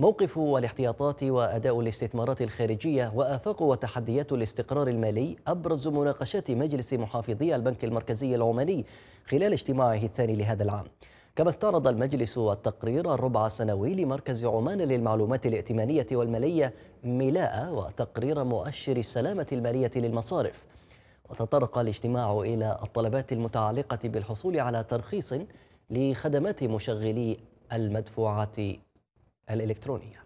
موقف والاحتياطات وأداء الاستثمارات الخارجية وآفاق وتحديات الاستقرار المالي أبرز مناقشات مجلس محافظي البنك المركزي العماني خلال اجتماعه الثاني لهذا العام كما استعرض المجلس التقرير الربع السنوي لمركز عمان للمعلومات الائتمانية والمالية ملاء وتقرير مؤشر السلامة المالية للمصارف وتطرق الاجتماع إلى الطلبات المتعلقة بالحصول على ترخيص لخدمات مشغلي المدفوعات الإلكترونية